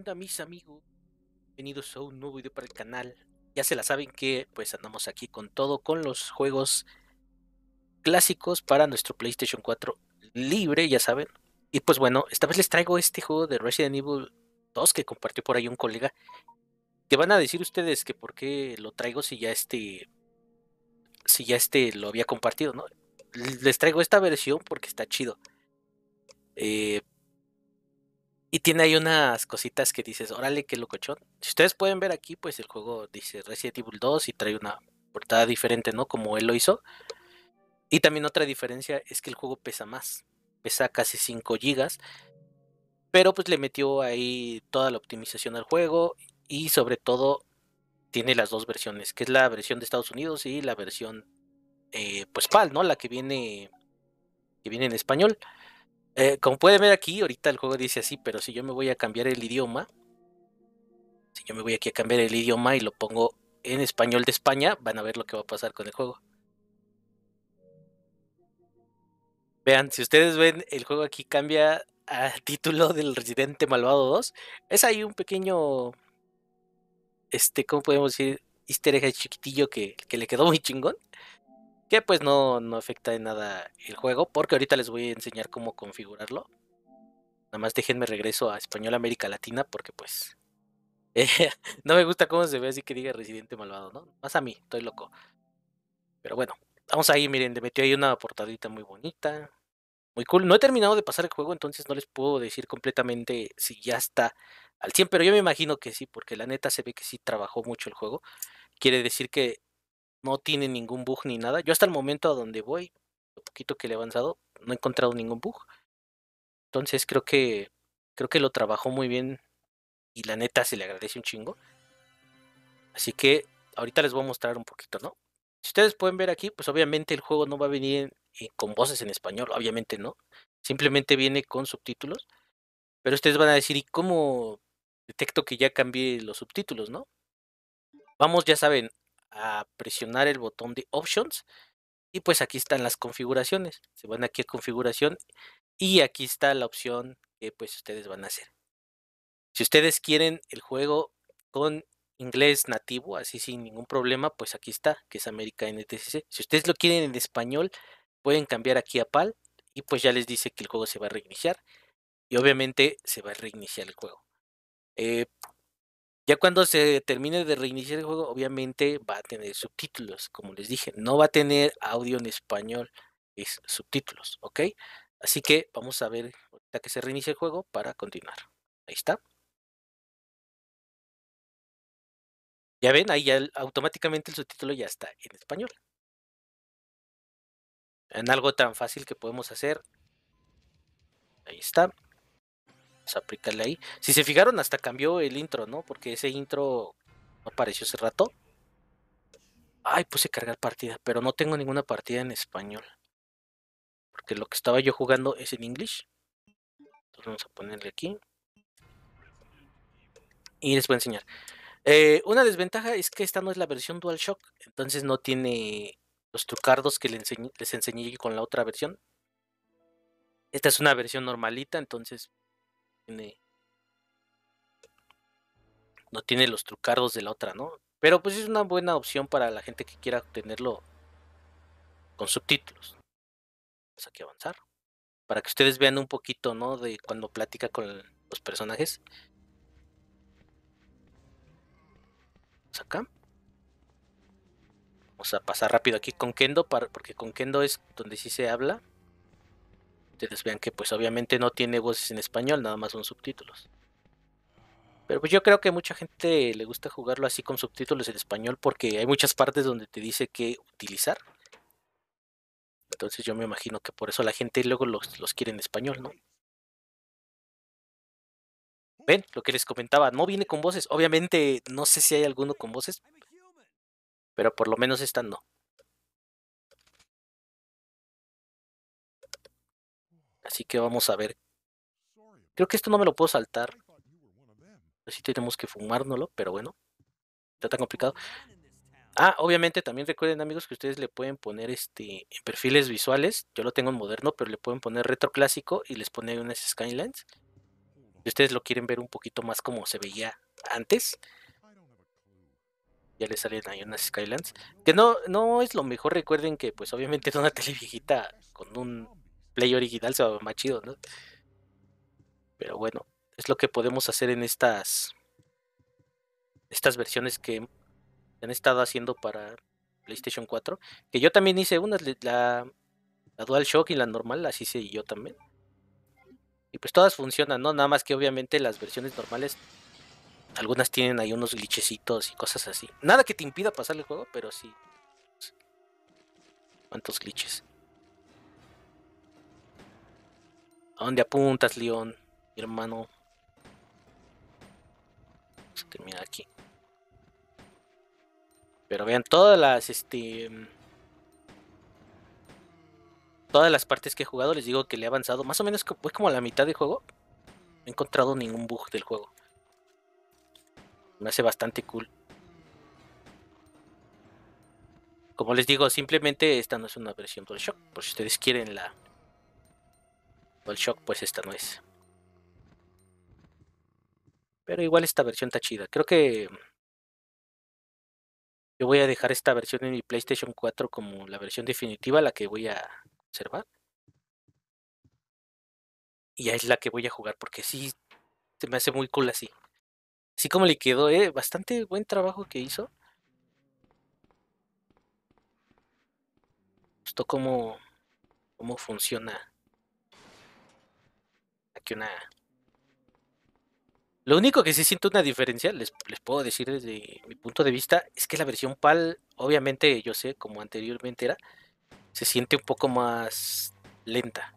onda mis amigos? Bienvenidos a un nuevo video para el canal. Ya se la saben que pues andamos aquí con todo, con los juegos clásicos para nuestro PlayStation 4 libre, ya saben. Y pues bueno, esta vez les traigo este juego de Resident Evil 2 que compartió por ahí un colega. Que van a decir ustedes que por qué lo traigo si ya este... Si ya este lo había compartido, ¿no? Les traigo esta versión porque está chido. Eh, y tiene ahí unas cositas que dices, órale, qué locochón. Si ustedes pueden ver aquí, pues el juego dice Resident Evil 2 y trae una portada diferente, ¿no? Como él lo hizo. Y también otra diferencia es que el juego pesa más. Pesa casi 5 GB. Pero pues le metió ahí toda la optimización al juego. Y sobre todo tiene las dos versiones. Que es la versión de Estados Unidos y la versión eh, pues PAL, ¿no? La que viene, que viene en español. Eh, como pueden ver aquí, ahorita el juego dice así, pero si yo me voy a cambiar el idioma, si yo me voy aquí a cambiar el idioma y lo pongo en español de España, van a ver lo que va a pasar con el juego. Vean, si ustedes ven, el juego aquí cambia a título del Residente Malvado 2. Es ahí un pequeño, este, ¿cómo podemos decir? Easter egg chiquitillo que, que le quedó muy chingón que pues no, afecta de nada el juego, porque ahorita les voy a enseñar cómo configurarlo. Nada más déjenme regreso a Español América Latina, porque pues eh, no me gusta cómo se ve así que diga Residente Malvado, ¿no? Más a mí, estoy loco. Pero bueno, vamos ahí, miren, le metió ahí una portadita muy bonita. Muy cool. No he terminado de pasar el juego, entonces no les puedo decir completamente si ya está al 100, pero yo me imagino que sí, porque la neta se ve que sí trabajó mucho el juego. Quiere decir que no tiene ningún bug ni nada. Yo hasta el momento a donde voy, lo poquito que le he avanzado, no he encontrado ningún bug. Entonces creo que creo que lo trabajó muy bien y la neta se le agradece un chingo. Así que ahorita les voy a mostrar un poquito, ¿no? Si ustedes pueden ver aquí, pues obviamente el juego no va a venir eh, con voces en español, obviamente no. Simplemente viene con subtítulos. Pero ustedes van a decir, ¿y cómo detecto que ya cambié los subtítulos, no? Vamos, ya saben, a presionar el botón de Options. Y pues aquí están las configuraciones. Se van aquí a configuración y aquí está la opción que pues ustedes van a hacer. Si ustedes quieren el juego con inglés nativo, así sin ningún problema, pues aquí está, que es América NTCC. Si ustedes lo quieren en español, pueden cambiar aquí a PAL y pues ya les dice que el juego se va a reiniciar. Y obviamente se va a reiniciar el juego. Eh, ya cuando se termine de reiniciar el juego, obviamente va a tener subtítulos, como les dije, no va a tener audio en español, es subtítulos, ¿ok? Así que vamos a ver ahorita que se reinicie el juego para continuar. Ahí está. Ya ven, ahí ya automáticamente el subtítulo ya está en español. En algo tan fácil que podemos hacer. Ahí está aplicarle ahí. Si se fijaron, hasta cambió el intro, ¿no? Porque ese intro apareció hace rato. Ay, puse cargar partida, pero no tengo ninguna partida en español. Porque lo que estaba yo jugando es en inglés. Entonces vamos a ponerle aquí. Y les voy a enseñar. Eh, una desventaja es que esta no es la versión DualShock, entonces no tiene los trucardos que les enseñé con la otra versión. Esta es una versión normalita, entonces no tiene los trucados de la otra, ¿no? Pero pues es una buena opción para la gente que quiera tenerlo con subtítulos. Vamos aquí a avanzar. Para que ustedes vean un poquito, ¿no? De cuando platica con los personajes. Vamos acá. Vamos a pasar rápido aquí con Kendo, porque con Kendo es donde sí se habla ustedes vean que pues obviamente no tiene voces en español, nada más son subtítulos. Pero pues yo creo que mucha gente le gusta jugarlo así con subtítulos en español porque hay muchas partes donde te dice qué utilizar. Entonces yo me imagino que por eso la gente luego los, los quiere en español, ¿no? Ven, lo que les comentaba, no viene con voces. Obviamente no sé si hay alguno con voces, pero por lo menos esta no. Así que vamos a ver. Creo que esto no me lo puedo saltar. Así pues tenemos que fumárnoslo, pero bueno. Está tan complicado. Ah, obviamente también recuerden amigos que ustedes le pueden poner este en perfiles visuales. Yo lo tengo en moderno, pero le pueden poner retro clásico y les pone unas skylines. Si ustedes lo quieren ver un poquito más como se veía antes. Ya le salen ahí unas skylines. Que no, no es lo mejor, recuerden que pues obviamente es una tele viejita con un Play original se va más chido, ¿no? Pero bueno, es lo que podemos hacer en estas estas versiones que han estado haciendo para PlayStation 4, que yo también hice unas la Dual DualShock y la normal así hice yo también. Y pues todas funcionan, ¿no? Nada más que obviamente las versiones normales algunas tienen ahí unos glitches y cosas así. Nada que te impida pasar el juego, pero sí. Pues, ¿Cuántos glitches? ¿A dónde apuntas, León? Mi hermano. Vamos a terminar aquí. Pero vean todas las, este... Todas las partes que he jugado, les digo que le he avanzado. Más o menos pues como a la mitad del juego. No he encontrado ningún bug del juego. Me hace bastante cool. Como les digo, simplemente esta no es una versión shock. Por si ustedes quieren la el shock, pues esta no es. Pero igual esta versión está chida. Creo que yo voy a dejar esta versión en mi PlayStation 4 como la versión definitiva, la que voy a conservar. Y es la que voy a jugar, porque si se me hace muy cool así. Así como le quedó, ¿eh? Bastante buen trabajo que hizo. Esto como cómo funciona lo único que sí siento una diferencia, les, puedo decir desde mi punto de vista, es que la versión PAL, obviamente yo sé, como anteriormente era, se siente un poco más lenta.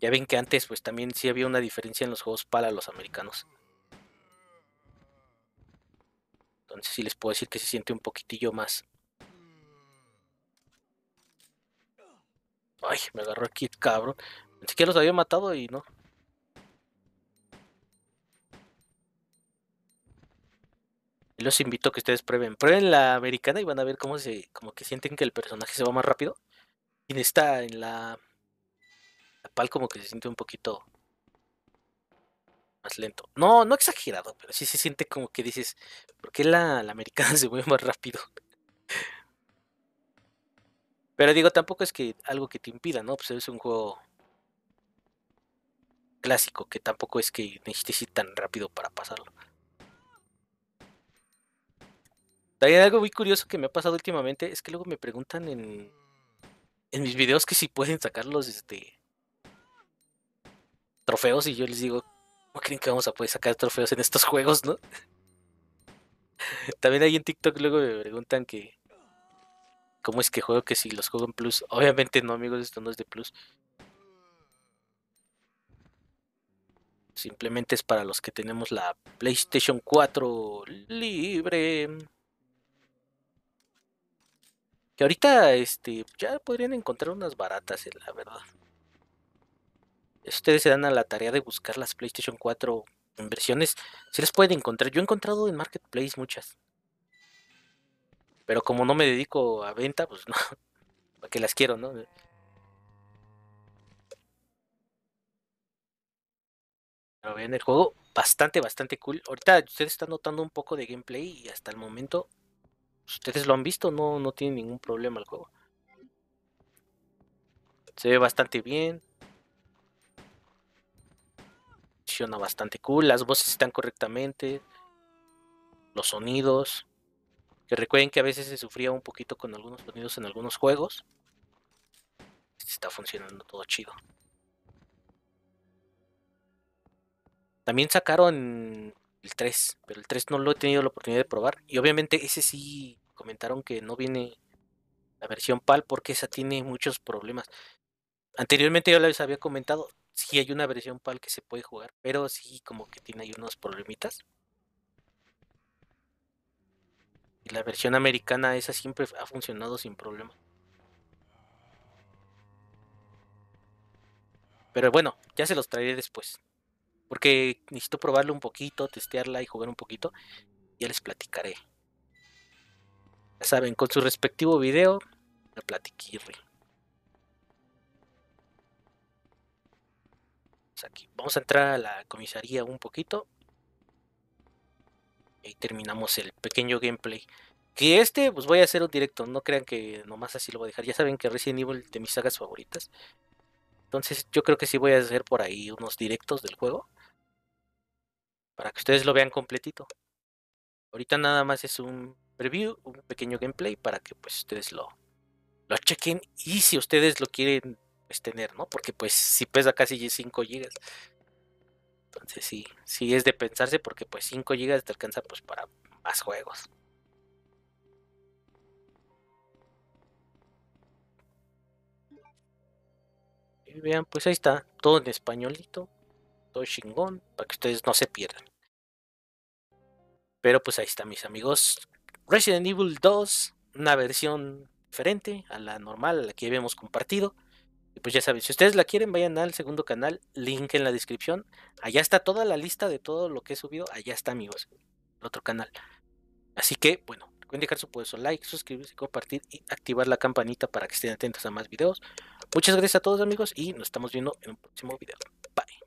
Ya ven que antes pues también sí había una diferencia en los juegos PAL A los americanos. Entonces sí les puedo decir que se siente un poquitillo más. Ay, me agarró aquí el cabrón. Ni siquiera los había matado y no. los invito a que ustedes prueben. Prueben la americana y van a ver cómo se. como que sienten que el personaje se va más rápido. Y está en la. La pal como que se siente un poquito. Más lento. No, no exagerado, pero sí se siente como que dices. ¿Por qué la americana se mueve más rápido? pero digo, tampoco es que algo que te impida, ¿no? Pues es un juego clásico, que tampoco es que necesites ir tan rápido para pasarlo. También algo muy curioso que me ha pasado últimamente es que luego me preguntan en, mis videos que si pueden sacarlos este, trofeos y yo les digo, ¿cómo creen que vamos a poder sacar trofeos en estos juegos, no? También ahí en TikTok luego me preguntan que cómo es que juego que si los juego en Plus. Obviamente no, amigos, esto no es de Plus. Simplemente es para los que tenemos la PlayStation 4 libre. Que ahorita este, ya podrían encontrar unas baratas, eh, la verdad. Ustedes se dan a la tarea de buscar las PlayStation 4 en versiones. Si les pueden encontrar. Yo he encontrado en Marketplace muchas. Pero como no me dedico a venta, pues no. Para que las quiero, ¿no? pero vean el juego. Bastante, bastante cool. Ahorita ustedes están notando un poco de gameplay y hasta el momento ustedes lo han visto, no, no tienen ningún problema el juego. Se ve bastante bien. Funciona bastante cool. Las voces están correctamente. Los sonidos. Que recuerden que a veces se sufría un poquito con algunos sonidos en algunos juegos. Está funcionando todo chido. También sacaron el 3, pero el 3 no lo he tenido la oportunidad de probar. Y obviamente ese sí comentaron que no viene la versión PAL porque esa tiene muchos problemas. Anteriormente yo les había comentado, si hay una versión PAL que se puede jugar, pero sí como que tiene ahí unos problemitas. Y la versión americana esa siempre ha funcionado sin problema. Pero bueno, ya se los traeré después. Porque necesito probarlo un poquito, testearla y jugar un poquito. Ya les platicaré. Ya saben, con su respectivo video, la platiqué. Pues aquí. Vamos a entrar a la comisaría un poquito. Y terminamos el pequeño gameplay. Que este, pues voy a hacer un directo. No crean que nomás así lo voy a dejar. Ya saben que Resident Evil de mis sagas favoritas. Entonces yo creo que sí voy a hacer por ahí unos directos del juego. Para que ustedes lo vean completito. Ahorita nada más es un preview, un pequeño gameplay para que pues ustedes lo, lo chequen. Y si ustedes lo quieren pues, tener, ¿no? Porque pues si pesa casi 5 GB. Entonces sí, sí es de pensarse porque pues 5 GB te alcanza pues para más juegos. vean, pues ahí está, todo en españolito, todo chingón, para que ustedes no se pierdan. Pero pues ahí está, mis amigos. Resident Evil 2, una versión diferente a la normal, a la que habíamos compartido. Y pues ya saben, si ustedes la quieren, vayan al segundo canal, link en la descripción. Allá está toda la lista de todo lo que he subido. Allá está, amigos, el otro canal. Así que, bueno, pueden dejar su, like, suscribirse, compartir y activar la campanita para que estén atentos a más videos. Muchas gracias a todos amigos y nos estamos viendo en un próximo video. Bye.